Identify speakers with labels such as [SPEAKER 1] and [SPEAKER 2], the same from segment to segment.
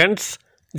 [SPEAKER 1] friends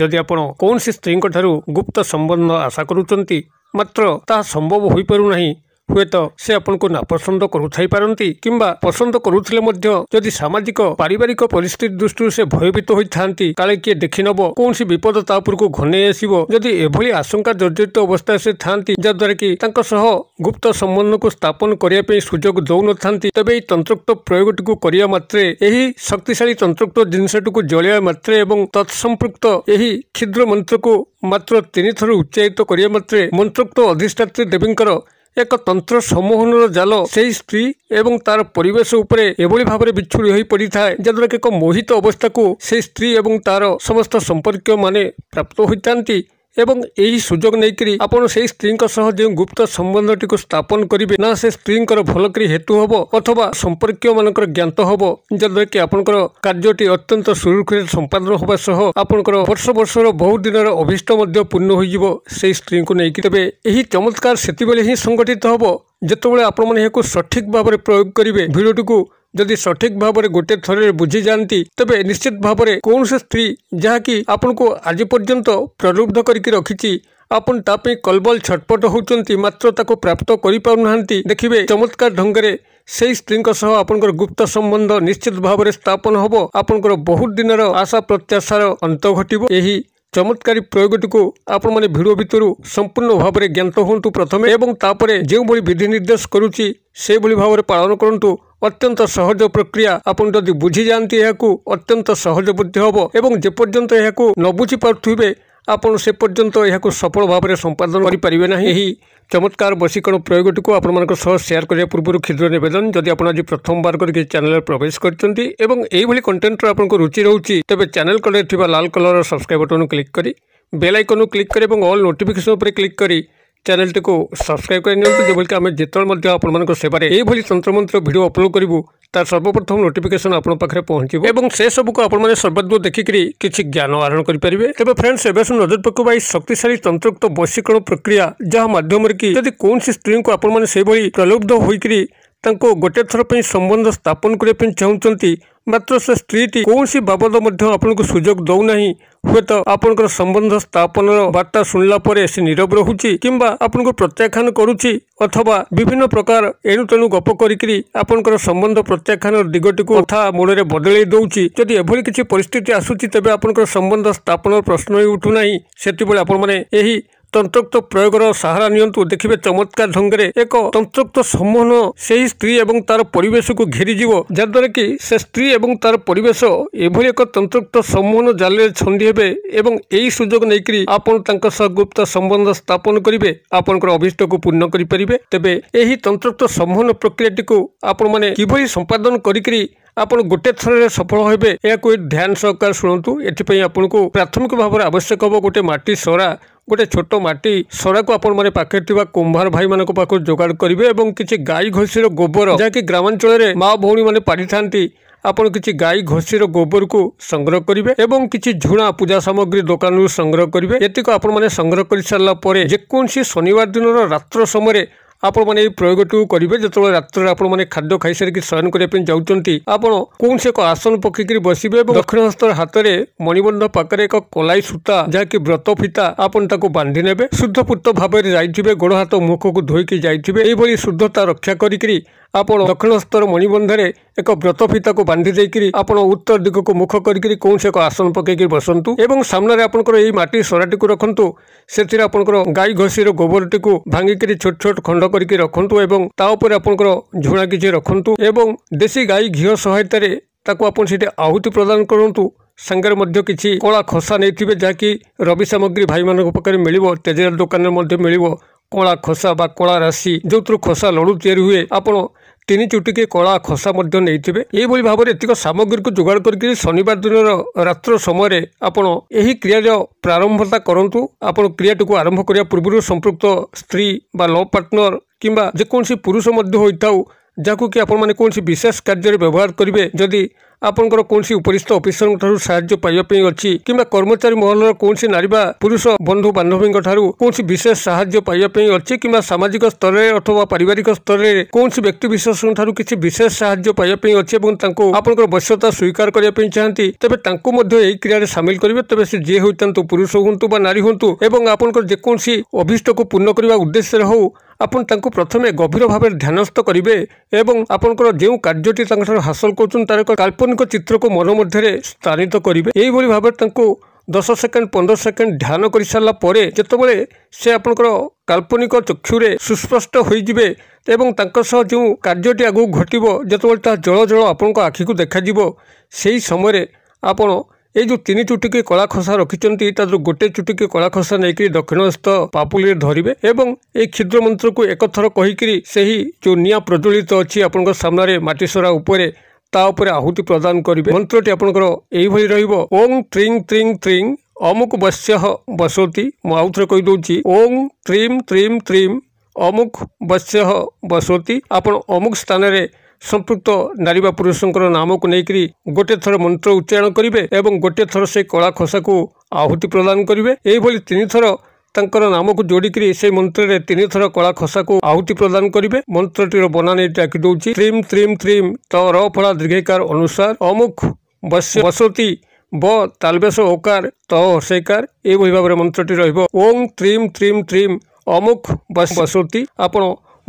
[SPEAKER 1] ଯଦି ଆପଣ କୌଣସି ସ୍ତ୍ରୀଙ୍କଠାରୁ ଗୁପ୍ତ ସମ୍ବନ୍ଧ ଆଶା କରୁଛନ୍ତି ମାତ୍ର ତାହା ସମ୍ଭବ ହୋଇପାରୁନାହିଁ ହୁଏତ ସେ ଆପଣଙ୍କୁ ନାପସନ୍ଦ କରୁଥାଇପାରନ୍ତି କିମ୍ବା ପସନ୍ଦ କରୁଥିଲେ ମଧ୍ୟ ଯଦି ସାମାଜିକ ପାରିବାରିକ ପରିସ୍ଥିତି ଦୃଷ୍ଟିରୁ ସେ ଭୟଭୀତ ହୋଇଥାନ୍ତି କାଳେ କିଏ ଦେଖିନେବ କୌଣସି ବିପଦ ତା ଉପରକୁ ଘନେଇ ଆସିବ ଯଦି ଏଭଳି ଆଶଙ୍କା ଜର୍ଜରିତ ଅବସ୍ଥାରେ ସେ ଥାନ୍ତି ଯାହାଦ୍ୱାରା କି ତାଙ୍କ ସହ ଗୁପ୍ତ ସମ୍ବନ୍ଧକୁ ସ୍ଥାପନ କରିବା ପାଇଁ ସୁଯୋଗ ଦେଉନଥାନ୍ତି ତେବେ ଏହି ତନ୍ତ୍ରୋକ୍ତ ପ୍ରୟୋଗଟିକୁ କରିବା ମାତ୍ରେ ଏହି ଶକ୍ତିଶାଳୀ ତନ୍ତ୍ରୋକ୍ତ ଜିନିଷଟିକୁ ଜଳିବା ମାତ୍ରେ ଏବଂ ତତ୍ସମ୍ପୃକ୍ତ ଏହି କ୍ଷୁଦ୍ର ମନ୍ତ୍ରକୁ ମାତ୍ର ତିନିଥର ଉଚ୍ଚାୟିତ କରିବା ମାତ୍ରେ ମନ୍ତ୍ରୋକ୍ତ ଅଧିଷ୍ଠାତ୍ରୀ ଦେବୀଙ୍କର ଏକ ତନ୍ତ୍ର ସମୋହନର ଜାଲ ସେହି ସ୍ତ୍ରୀ ଏବଂ ତାର ପରିବେଶ ଉପରେ ଏଭଳି ଭାବରେ ବିଛୁଡ଼ି ହୋଇ ପଡ଼ିଥାଏ ଯାହାଦ୍ୱାରା କି ଏକ ମୋହିତ ଅବସ୍ଥାକୁ ସେହି ସ୍ତ୍ରୀ ଏବଂ ତାର ସମସ୍ତ ସମ୍ପର୍କୀୟମାନେ ପ୍ରାପ୍ତ ହୋଇଥାନ୍ତି ଏବଂ ଏହି ସୁଯୋଗ ନେଇକରି ଆପଣ ସେହି ସ୍ତ୍ରୀଙ୍କ ସହ ଯେଉଁ ଗୁପ୍ତ ସମ୍ବନ୍ଧଟିକୁ ସ୍ଥାପନ କରିବେ ନା ସେ ସ୍ତ୍ରୀଙ୍କର ଭଲକରି ହେତୁ ହେବ ଅଥବା ସମ୍ପର୍କୀୟମାନଙ୍କର ଜ୍ଞାତ ହେବ ଯଦ୍ୱାରାକି ଆପଣଙ୍କର କାର୍ଯ୍ୟଟି ଅତ୍ୟନ୍ତ ସୁରୁଖୁରୁରେ ସମ୍ପାଦନ ହେବା ସହ ଆପଣଙ୍କର ବର୍ଷ ବର୍ଷର ବହୁ ଦିନର ଅଭିଷ୍ଟ ମଧ୍ୟ ପୂର୍ଣ୍ଣ ହୋଇଯିବ ସେହି ସ୍ତ୍ରୀଙ୍କୁ ନେଇକି ତେବେ ଏହି ଚମତ୍କାର ସେତେବେଳେ ହିଁ ସଂଗଠିତ ହେବ ଯେତେବେଳେ ଆପଣମାନେ ଏହାକୁ ସଠିକ୍ ଭାବରେ ପ୍ରୟୋଗ କରିବେ ଭିଡ଼ିଓଟିକୁ ଯଦି ସଠିକ୍ ଭାବରେ ଗୋଟିଏ ଥରରେ ବୁଝିଯାଆନ୍ତି ତେବେ ନିଶ୍ଚିତ ଭାବରେ କୌଣସି ସ୍ତ୍ରୀ ଯାହାକି ଆପଣଙ୍କୁ ଆଜି ପର୍ଯ୍ୟନ୍ତ ପ୍ରଲୁବ୍ଧ କରିକି ରଖିଛି ଆପଣ ତା ପାଇଁ କଲବଲ ଛଟପଟ ହେଉଛନ୍ତି ମାତ୍ର ତାକୁ ପ୍ରାପ୍ତ କରିପାରୁନାହାନ୍ତି ଦେଖିବେ ଚମତ୍କାର ଢଙ୍ଗରେ ସେହି ସ୍ତ୍ରୀଙ୍କ ସହ ଆପଣଙ୍କର ଗୁପ୍ତ ସମ୍ବନ୍ଧ ନିଶ୍ଚିତ ଭାବରେ ସ୍ଥାପନ ହେବ ଆପଣଙ୍କର ବହୁତ ଦିନର ଆଶା ପ୍ରତ୍ୟାଶାର ଅନ୍ତ ଘଟିବ ଏହି ଚମତ୍କାରୀ ପ୍ରୟୋଗଟିକୁ ଆପଣମାନେ ଭିଡ଼ ଭିତରୁ ସମ୍ପୂର୍ଣ୍ଣ ଭାବରେ ଜ୍ଞାତ ହୁଅନ୍ତୁ ପ୍ରଥମେ ଏବଂ ତାପରେ ଯେଉଁଭଳି ବିଧିନିର୍ଦ୍ଦେଶ କରୁଛି ସେହିଭଳି ଭାବରେ ପାଳନ କରନ୍ତୁ অত্যন্ত সহজ প্রক্রিয়া আপন যদি বুঝি যাতে অত্যন্ত সহজ বুদ্ধি হব এবং যেপর্যন্ত এখন নবুঝি পারুবে ଆପଣ ସେ ପର୍ଯ୍ୟନ୍ତ ଏହାକୁ ସଫଳ ଭାବରେ ସମ୍ପାଦନ କରିପାରିବେ ନାହିଁ ଏହି ଚମତ୍କାର ବଶୀକରଣ ପ୍ରୟୋଗଟିକୁ ଆପଣମାନଙ୍କ ସହ ସେୟାର କରିବା ପୂର୍ବରୁ କ୍ଷୁଦ୍ର ନିବେଦନ ଯଦି ଆପଣ ଆଜି ପ୍ରଥମବାର କରିକି ଚ୍ୟାନେଲରେ ପ୍ରବେଶ କରିଛନ୍ତି ଏବଂ ଏଇଭଳି କଣ୍ଟେଣ୍ଟର ଆପଣଙ୍କ ରୁଚି ରହୁଛି ତେବେ ଚ୍ୟାନେଲ କଡ଼ରେ ଥିବା ଲାଲ କଲରର ସବସ୍କ୍ରାଇବ୍ ବଟନ୍ କ୍ଲିକ୍ କରି ବେଲ୍ ଆଇକନ୍କୁ କ୍ଲିକ୍ କରି ଏବଂ ଅଲ୍ ନୋଟିଫିକେସନ୍ ଉପରେ କ୍ଲିକ୍ କରି चैनल टी को सब्सक्राइब करनी आम जितने सेवे तंत्रमंत्र भिड अपलोड करूँ तर सर्वप्रथम नोटिफिकेशन आपे पहुंचे सबको आपने सर्वाद्व देखिकी किसी ज्ञान आहरण करेंगे तेज फ्रेंड्स एवं सब नजर पकवा शक्तिशाली तंत्रुक्त वशीकरण प्रक्रिया जहाँ मध्यम की कौन स्त्री को आपने से भली प्रलुब्ध होकर गोटे थर संबंध स्थापन करने चाहती ମାତ୍ର ସେ ସ୍ତ୍ରୀଟି କୌଣସି ବାବଦ ମଧ୍ୟ ଆପଣଙ୍କୁ ସୁଯୋଗ ଦେଉନାହିଁ ହୁଏତ ଆପଣଙ୍କର ସମ୍ବନ୍ଧ ସ୍ଥାପନର ବାର୍ତ୍ତା ଶୁଣିଲା ପରେ ସେ ନିରବ ରହୁଛି କିମ୍ବା ଆପଣଙ୍କୁ ପ୍ରତ୍ୟାଖ୍ୟାନ କରୁଛି ଅଥବା ବିଭିନ୍ନ ପ୍ରକାର ଏଣୁତେଣୁ ଗପ କରିକି ଆପଣଙ୍କର ସମ୍ବନ୍ଧ ପ୍ରତ୍ୟାଖ୍ୟାନର ଦିଗଟିକୁ କଥା ମୂଳରେ ବଦଳାଇ ଦେଉଛି ଯଦି ଏଭଳି କିଛି ପରିସ୍ଥିତି ଆସୁଛି ତେବେ ଆପଣଙ୍କର ସମ୍ବନ୍ଧ ସ୍ଥାପନର ପ୍ରଶ୍ନ ହିଁ ଉଠୁନାହିଁ ସେତେବେଳେ ଆପଣମାନେ ଏହି ତନ୍ତ୍ରୋକ୍ତ ପ୍ରୟୋଗର ସାହାରା ନିଅନ୍ତୁ ଦେଖିବେ ଚମତ୍କାର ଢଙ୍ଗରେ ଏକ ତନ୍ତ୍ରୋକ୍ତ ସମୂହନ ସେହି ସ୍ତ୍ରୀ ଏବଂ ତାର ପରିବେଶକୁ ଘେରିଯିବ ଯାହାଦ୍ୱାରା କି ସେ ସ୍ତ୍ରୀ ଏବଂ ତାର ପରିବେଶ ଏଭଳି ଏକ ତନ୍ତ୍ରୋକ୍ତ ସମୂହନ ଜାଲରେ ଛନ୍ଦି ହେବେ ଏବଂ ଏହି ସୁଯୋଗ ନେଇକରି ଆପଣ ତାଙ୍କ ସହ ଗୁପ୍ତ ସମ୍ବନ୍ଧ ସ୍ଥାପନ କରିବେ ଆପଣଙ୍କର ଅଭିଷ୍ଟକୁ ପୂର୍ଣ୍ଣ କରିପାରିବେ ତେବେ ଏହି ତନ୍ତ୍ରୋକ୍ତ ସମୂହନ ପ୍ରକ୍ରିୟାଟିକୁ ଆପଣମାନେ କିଭଳି ସମ୍ପାଦନ କରିକିରି ଆପଣ ଗୋଟେ ଥରରେ ସଫଳ ହେବେ ଏହାକୁ ଧ୍ୟାନ ସହକାର ଶୁଣନ୍ତୁ ଏଥିପାଇଁ ଆପଣଙ୍କୁ ପ୍ରାଥମିକ ଭାବରେ ଆବଶ୍ୟକ ହେବ ଗୋଟେ ମାଟି ସରା ଗୋଟେ ଛୋଟ ମାଟି ସରାକୁ ଆପଣମାନେ ପାଖରେ ଥିବା କୁମ୍ଭାର ଭାଇମାନଙ୍କ ପାଖରୁ ଯୋଗାଡ଼ କରିବେ ଏବଂ କିଛି ଗାଈ ଘୋଷୀର ଗୋବର ଯାହାକି ଗ୍ରାମାଞ୍ଚଳରେ ମାଆ ଭଉଣୀମାନେ ପାରିଥାନ୍ତି ଆପଣ କିଛି ଗାଈ ଘୋଷୀର ଗୋବରକୁ ସଂଗ୍ରହ କରିବେ ଏବଂ କିଛି ଝୁଣା ପୂଜା ସାମଗ୍ରୀ ଦୋକାନରୁ ସଂଗ୍ରହ କରିବେ ଏତିକ ଆପଣମାନେ ସଂଗ୍ରହ କରିସାରିଲା ପରେ ଯେକୌଣସି ଶନିବାର ଦିନର ରାତ୍ର ସମୟରେ আপন মানে এই প্রয়োগটুকু করবে যেত রাত্রে আপন মানে খাদ্য খাই সারি শয়ন করা যাচ্ছেন আপন কৌশ এক আসন পকি বসবে এবং দক্ষিণ হস্তর হাতে মণিবন্ধ পাখে এক কলাই সূতা যা কি ব্রত ফিতা আপন তাকে বাঁধি নেবে শুদ্ধপুত্র ভাবে যাই গোড় হাত মুখক ধোইকি যাই এইভাবে শুদ্ধতা রক্ষা করি ଆପଣ ଦକ୍ଷିଣସ୍ତର ମଣିବନ୍ଧରେ ଏକ ବ୍ରତଫିତାକୁ ବାନ୍ଧି ଦେଇକରି ଆପଣ ଉତ୍ତର ଦିଗକୁ ମୁଖ କରିକି କୌଣସି ଏକ ଆସନ ପକାଇକି ବସନ୍ତୁ ଏବଂ ସାମ୍ନାରେ ଆପଣଙ୍କର ଏହି ମାଟି ସରାଟିକୁ ରଖନ୍ତୁ ସେଥିରେ ଆପଣଙ୍କର ଗାଈ ଘଷିର ଗୋବରଟିକୁ ଭାଙ୍ଗିକିରି ଛୋଟ ଛୋଟ ଖଣ୍ଡ କରିକି ରଖନ୍ତୁ ଏବଂ ତା ଉପରେ ଆପଣଙ୍କର ଝୁଣା କିଛି ରଖନ୍ତୁ ଏବଂ ଦେଶୀ ଗାଈ ଘିଅ ସହାୟତାରେ ତାକୁ ଆପଣ ସେଠି ଆହୁତି ପ୍ରଦାନ କରନ୍ତୁ ସାଙ୍ଗରେ ମଧ୍ୟ କିଛି କଳା ଖସା ନେଇଥିବେ ଯାହାକି ରବି ସାମଗ୍ରୀ ଭାଇମାନଙ୍କ ପାଖରେ ମିଳିବ ତେଜରାତ ଦୋକାନରେ ମଧ୍ୟ ମିଳିବ କଳା ଖସା ବା କଳା ରାଶି ଯେଉଁଥିରୁ ଖସା ଲଡ଼ୁ ତିଆରି ହୁଏ ଆପଣ ତିନି ଚୁଟିକି କଳା ଖସା ମଧ୍ୟ ନେଇଥିବେ ଏହିଭଳି ଭାବରେ ଏତିକ ସାମଗ୍ରୀକୁ ଯୋଗାଡ଼ କରିକି ଶନିବାର ଦିନର ରାତ୍ର ସମୟରେ ଆପଣ ଏହି କ୍ରିୟାର ପ୍ରାରମ୍ଭତା କରନ୍ତୁ ଆପଣ କ୍ରିୟାଟିକୁ ଆରମ୍ଭ କରିବା ପୂର୍ବରୁ ସମ୍ପୃକ୍ତ ସ୍ତ୍ରୀ ବା ଲଭ୍ ପାର୍ଟନର କିମ୍ବା ଯେକୌଣସି ପୁରୁଷ ମଧ୍ୟ ହୋଇଥାଉ ଯାହାକୁ କି ଆପଣମାନେ କୌଣସି ବିଶେଷ କାର୍ଯ୍ୟରେ ବ୍ୟବହାର କରିବେ ଯଦି আপনকৰ কোনছী উপৰিস্থ অফিচাৰৰৰৰ সহায়্য পাই আছে কিম্বা কৰ্মচাৰী মহলৰ কোনছী নারীবা পুৰুষ বন্ধু বান্ধৱীৰৰৰ কোনছী বিশেষ সহায়্য পাই আছে কিম্বা সামাজিক স্তৰৰ অথবা পৰিয়ালিক স্তৰৰ কোনছী ব্যক্তি বিশ্বাসৰৰৰ কিছী বিশেষ সহায়্য পাই আছে আৰু তাকক আপোনকৰ বশ্যতা স্বীকাৰ কৰি পেচান্তি তebe তাকক মধ্য এই ක්‍රියාවলৈ সামিল কৰিব তebe जे হ'লতেনতো পুৰুষ হ'বন্তু বা নারী হ'বন্তু আৰু আপোনকৰ যে কোনছী অভিষ্টক পূৰণ কৰিবৰ উদ্দেশ্য ৰহও ଆପଣ ତାଙ୍କୁ ପ୍ରଥମେ ଗଭୀର ଭାବରେ ଧ୍ୟାନସ୍ଥ କରିବେ ଏବଂ ଆପଣଙ୍କର ଯେଉଁ କାର୍ଯ୍ୟଟି ତାଙ୍କଠାରୁ ହାସଲ କରୁଛନ୍ତି ତାର ଏକ କାଳ୍ପନିକ ଚିତ୍ରକୁ ମନ ମଧ୍ୟରେ ସ୍ଥାନିତ କରିବେ ଏଇଭଳି ଭାବରେ ତାଙ୍କୁ ଦଶ ସେକେଣ୍ଡ ପନ୍ଦର ସେକେଣ୍ଡ ଧ୍ୟାନ କରିସାରିଲା ପରେ ଯେତେବେଳେ ସେ ଆପଣଙ୍କର କାଳ୍ପନିକ ଚକ୍ଷୁରେ ସୁସ୍ପଷ୍ଟ ହୋଇଯିବେ ଏବଂ ତାଙ୍କ ସହ ଯେଉଁ କାର୍ଯ୍ୟଟି ଆଗକୁ ଘଟିବ ଯେତେବେଳେ ତାହା ଜଳ ଜଳ ଆପଣଙ୍କ ଆଖିକୁ ଦେଖାଯିବ ସେହି ସମୟରେ ଆପଣ এই ଯେଉଁ ତିନି ଚୁଟିକି କଳା ଖସା ରଖିଛନ୍ତି ତା ଦେହରୁ ଗୋଟେ ଚୁଟିକି କଳା ଖସା ନେଇକି ଦକ୍ଷିଣସ୍ଥ ପାପୁଲିରେ ଧରିବେ ଏବଂ ଏହି କ୍ଷୁଦ୍ର ମନ୍ତ୍ରକୁ ଏକଥର କହିକିରି ସେହି ଯେଉଁ ନିଆଁ ପ୍ରଜ୍ୱଳିତ ଅଛି ଆପଣଙ୍କ ସାମ୍ନାରେ ମାଟିସରା ଉପରେ ତା ଉପରେ ଆହୁତି ପ୍ରଦାନ କରିବେ ମନ୍ତ୍ରଟି ଆପଣଙ୍କର ଏଇଭଳି ରହିବ ଓଂ ତ୍ରିଂ ତ୍ରିଂ ତ୍ରିଂ ଅମୁକ ବସ୍ୟ ବସତି ମୁଁ ଆଉଥରେ କହିଦେଉଛି ଓଂ ତ୍ରିମ୍ ତ୍ରିମ୍ ତ୍ରିମ୍ ଅମୁକ ବସ୍ୟ ବସତି ଆପଣ ଅମୁକ ସ୍ଥାନରେ ସମ୍ପୃକ୍ତ ନାରୀ ବା ପୁରୁଷଙ୍କର ନାମକୁ ନେଇକରି ଗୋଟିଏ ଥର ମନ୍ତ୍ର ଉଚ୍ଚାରଣ କରିବେ ଏବଂ ଗୋଟିଏ ଥର ସେ କଳା ଖସାକୁ ଆହୁତି ପ୍ରଦାନ କରିବେ ଏହିଭଳି ତିନିଥର ତାଙ୍କର ନାମକୁ ଯୋଡ଼ିକରି ସେହି ମନ୍ତ୍ରରେ ତିନିଥର କଳା ଖସାକୁ ଆହୁତି ପ୍ରଦାନ କରିବେ ମନ୍ତ୍ରଟିର ବନାନୀ ଡାକି ଦେଉଛି ତ୍ରିମ୍ ତ୍ରିମ୍ ତ୍ରିମ୍ ତ ର ଫଳା ଦୀର୍ଘିକାର ଅନୁସାର ଅମୁଖ ବସତି ବ ତାଲବେଶ ଓକାର ତ ହସେକାର ଏହିଭଳି ଭାବରେ ମନ୍ତ୍ରଟି ରହିବ ଓଂ ତ୍ରିମ୍ ତ୍ରିମ୍ ତ୍ରିମ୍ ଅମୁଖ ବସତି ଆପଣ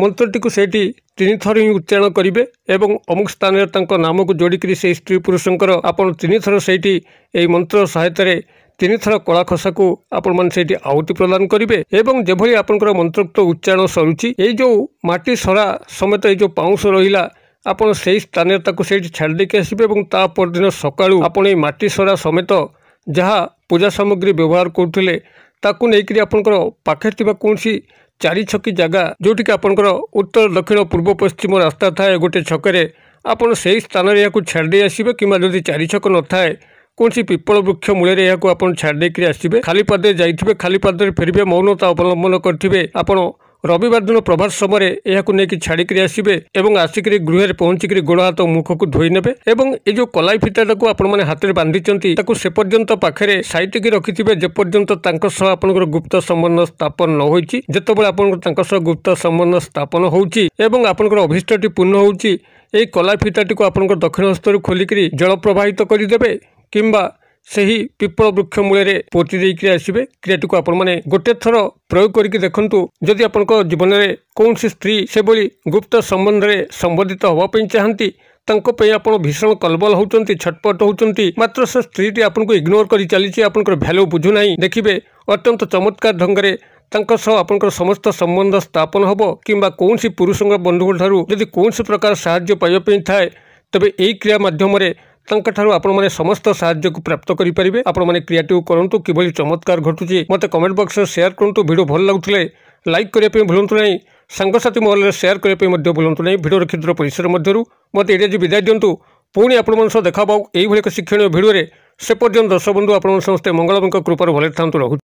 [SPEAKER 1] ମନ୍ତ୍ରଟିକୁ ସେଇଠି ତିନିଥର ହିଁ ଉଚ୍ଚାରଣ କରିବେ ଏବଂ ଅମୁକ ସ୍ଥାନରେ ତାଙ୍କ ନାମକୁ ଯୋଡ଼ିକରି ସେହି ସ୍ତ୍ରୀ ପୁରୁଷଙ୍କର ଆପଣ ତିନିଥର ସେଇଠି ଏହି ମନ୍ତ୍ର ସହାୟତାରେ ତିନିଥର କଳାଖସାକୁ ଆପଣମାନେ ସେଇଠି ଆହୁତି ପ୍ରଦାନ କରିବେ ଏବଂ ଯେଭଳି ଆପଣଙ୍କର ମନ୍ତ୍ରୋକ୍ତ ଉଚ୍ଚାରଣ ସରୁଛି ଏଇ ଯେଉଁ ମାଟି ସରା ସମେତ ଏଇ ଯେଉଁ ପାଉଁଶ ରହିଲା ଆପଣ ସେହି ସ୍ଥାନରେ ତାକୁ ସେଇଠି ଛାଡ଼ି ଦେଇକି ଆସିବେ ଏବଂ ତା ପରଦିନ ସକାଳୁ ଆପଣ ଏଇ ମାଟି ସରା ସମେତ ଯାହା ପୂଜା ସାମଗ୍ରୀ ବ୍ୟବହାର କରୁଥିଲେ ତାକୁ ନେଇକରି ଆପଣଙ୍କର ପାଖରେ ଥିବା କୌଣସି ଚାରି ଛକି ଜାଗା ଯେଉଁଠିକି ଆପଣଙ୍କର ଉତ୍ତର ଦକ୍ଷିଣ ପୂର୍ବ ପଶ୍ଚିମ ରାସ୍ତା ଥାଏ ଗୋଟେ ଛକରେ ଆପଣ ସେହି ସ୍ଥାନରେ ଏହାକୁ ଛାଡ଼ି ଦେଇ ଆସିବେ କିମ୍ବା ଯଦି ଚାରି ଛକ ନଥାଏ କୌଣସି ପିପଳ ବୃକ୍ଷ ମୂଳରେ ଏହାକୁ ଆପଣ ଛାଡ଼ି ଦେଇକରି ଆସିବେ ଖାଲି ପାଦରେ ଯାଇଥିବେ ଖାଲି ପାଦରେ ଫେରିବେ ମୌନତା ଅବଲମ୍ବନ କରିଥିବେ ଆପଣ ରବିବାର ଦିନ ପ୍ରଭାତ ସମୟରେ ଏହାକୁ ନେଇକି ଛାଡ଼ିକରି ଆସିବେ ଏବଂ ଆସିକରି ଗୃହରେ ପହଞ୍ଚିକରି ଗୋଡ଼ ହାତ ମୁଖକୁ ଧୋଇ ନେବେ ଏବଂ ଏ ଯେଉଁ କଲାଇ ଫିତାଟାକୁ ଆପଣମାନେ ହାତରେ ବାନ୍ଧିଛନ୍ତି ତାକୁ ସେପର୍ଯ୍ୟନ୍ତ ପାଖରେ ସାଇତିକି ରଖିଥିବେ ଯେପର୍ଯ୍ୟନ୍ତ ତାଙ୍କ ସହ ଆପଣଙ୍କର ଗୁପ୍ତ ସମ୍ବନ୍ଧ ସ୍ଥାପନ ନ ହୋଇଛି ଯେତେବେଳେ ଆପଣଙ୍କର ତାଙ୍କ ସହ ଗୁପ୍ତ ସମ୍ବନ୍ଧ ସ୍ଥାପନ ହେଉଛି ଏବଂ ଆପଣଙ୍କର ଅଭିଷ୍ଟଟି ପୂର୍ଣ୍ଣ ହେଉଛି ଏହି କଲାଇ ଫିତାଟିକୁ ଆପଣଙ୍କ ଦକ୍ଷିଣ ହସ୍ତରୁ ଖୋଲିକରି ଜଳ ପ୍ରବାହିତ କରିଦେବେ କିମ୍ବା ସେହି ପିପଳ ବୃକ୍ଷ ମୂଳରେ ପୋତି ଦେଇକି ଆସିବେ କ୍ରିୟାଟିକୁ ଆପଣମାନେ ଗୋଟିଏ ଥର ପ୍ରୟୋଗ କରିକି ଦେଖନ୍ତୁ ଯଦି ଆପଣଙ୍କ ଜୀବନରେ କୌଣସି ସ୍ତ୍ରୀ ସେଭଳି ଗୁପ୍ତ ସମ୍ବନ୍ଧରେ ସମ୍ବନ୍ଧିତ ହେବା ପାଇଁ ଚାହାନ୍ତି ତାଙ୍କ ପାଇଁ ଆପଣ ଭୀଷଣ କଲବଲ ହେଉଛନ୍ତି ଛଟପଟ ହେଉଛନ୍ତି ମାତ୍ର ସେ ସ୍ତ୍ରୀଟି ଆପଣଙ୍କୁ ଇଗ୍ନୋର କରି ଚାଲିଛି ଆପଣଙ୍କର ଭ୍ୟାଲ୍ୟୁ ବୁଝୁନାହିଁ ଦେଖିବେ ଅତ୍ୟନ୍ତ ଚମତ୍କାର ଢଙ୍ଗରେ ତାଙ୍କ ସହ ଆପଣଙ୍କର ସମସ୍ତ ସମ୍ବନ୍ଧ ସ୍ଥାପନ ହେବ କିମ୍ବା କୌଣସି ପୁରୁଷଙ୍କ ବନ୍ଧୁଙ୍କଠାରୁ ଯଦି କୌଣସି ପ୍ରକାର ସାହାଯ୍ୟ ପାଇବା ପାଇଁ ଥାଏ ତେବେ ଏହି କ୍ରିୟା ମାଧ୍ୟମରେ ତାଙ୍କଠାରୁ ଆପଣମାନେ ସମସ୍ତ ସାହାଯ୍ୟକୁ ପ୍ରାପ୍ତ କରିପାରିବେ ଆପଣମାନେ କ୍ରିଏଟିଭ୍ କରନ୍ତୁ କିଭଳି ଚମତ୍କାର ଘଟୁଛି ମୋତେ କମେଣ୍ଟ ବକ୍ସରେ ସେୟାର କରନ୍ତୁ ଭିଡ଼ିଓ ଭଲ ଲାଗୁଥିଲେ ଲାଇକ୍ କରିବା ପାଇଁ ଭୁଲନ୍ତୁ ନାହିଁ ସାଙ୍ଗସାଥୀ ମହଲରେ ସେୟାର କରିବା ପାଇଁ ମଧ୍ୟ ଭୁଲନ୍ତୁ ନାହିଁ ଭିଡ଼ିଓର କ୍ଷୁଦ୍ର ପରିସର ମଧ୍ୟରୁ ମୋତେ ଏଇଟା ଆଜି ବିଦାୟ ଦିଅନ୍ତୁ ପୁଣି ଆପଣମାନଙ୍କ ସହ ଦେଖା ପାଉ ଏଇଭଳି ଏକ ଶିକ୍ଷଣୀୟ ଭିଡ଼ିଓରେ ସେ ପର୍ଯ୍ୟନ୍ତ ଦର୍ଶକ ବନ୍ଧୁ ଆପଣମାନେ ସମସ୍ତେ ମଙ୍ଗଳମଙ୍କ କୃପାରୁ ଭଲରେ ଥାନ୍ତୁ ରହୁଛି